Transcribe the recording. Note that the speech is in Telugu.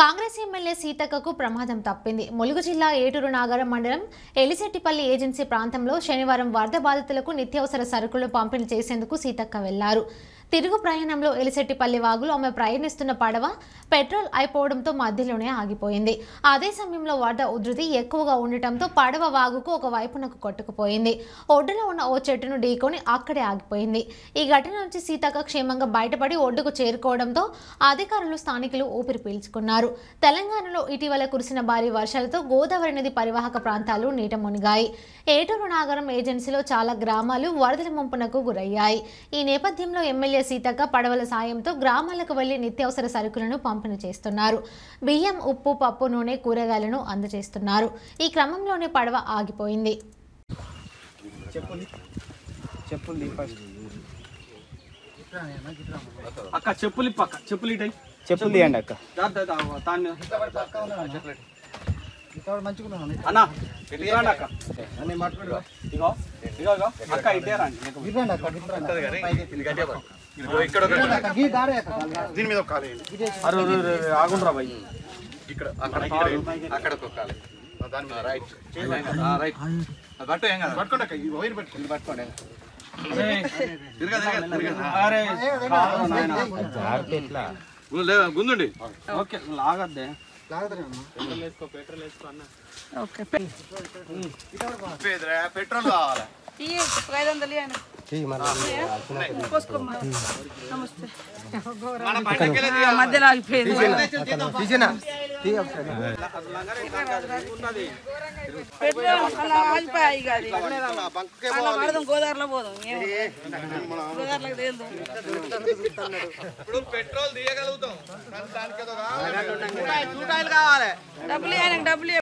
కాంగ్రెస్ ఎమ్మెల్యే సీతక్కకు ప్రమాదం తప్పింది ములుగు జిల్లా ఏటూరు నాగరం మండలం ఎలిశెట్టిపల్లి ఏజెన్సీ ప్రాంతంలో శనివారం వరద బాధితులకు నిత్యావసర సరుకులు పంపిణీ చేసేందుకు సీతక్క వెళ్లారు తిరుగు ప్రయాణంలో ఎలిసెట్టిపల్లి వాగులో ఆమె ప్రయాణిస్తున్న పడవ పెట్రోల్ అయిపోవడంతో మధ్యలోనే ఆగిపోయింది అదే సమయంలో వరద ఉధృతి ఎక్కువగా ఉండటంతో పడవ వాగుకు ఒక వైపునకు కొట్టుకుపోయింది ఒడ్డులో ఉన్న ఓ చెట్టును ఢీకొని అక్కడే ఆగిపోయింది ఈ ఘటన నుంచి సీతక్క క్షేమంగా బయటపడి ఒడ్డుకు చేరుకోవడంతో అధికారులు స్థానికులు ఊపిరి పీల్చుకున్నారు తెలంగాణలో ఇటీవల కురిసిన భారీ వర్షాలతో గోదావరి నది పరివాహక ప్రాంతాలు నీట మునిగాయి ఏటూరు నాగరం ఏజెన్సీలో చాలా గ్రామాలు వరదల ముంపునకు గురయ్యాయి ఈ నేపథ్యంలో ఎమ్మెల్యే ఎమ్మెల్యే సీతక్క పడవల సాయంతో గ్రామాలకు వెళ్లి నిత్యావసర సరుకులను పంపిణీ చేస్తున్నారు బియ్యం ఉప్పు పప్పు నూనె కూరగాయలను అందజేస్తున్నారు ఈ క్రమంలోనే పడవ ఆగిపోయింది అక్క చెప్పులు అక్క చెప్పులు ఇటై అక్క తీయండి అక్క అన్న అక్క ఇగో ఇగో అక్క అక్క ఇక్కడ దీని మీద కాలే ఆగుండ్రా బాయ్ ఇక్కడ అక్కడ ఒక దాని రైట్ రైట్ పట్టు ఏం కాదు పట్టుకోండి వైర్ పట్టుకోండి పట్టుకోండి ఓకే పెట్రోల్ కావాలి ఐదు వందలు మధ్యలో ఆగిపోయింది ఆగిపోయాయి పడదాం గోదావరిలో పోదాం గోదావరిలో తేలుదాం ఇప్పుడు పెట్రోల్ తీయగలుగుతాం డబ్బులు డబ్బులు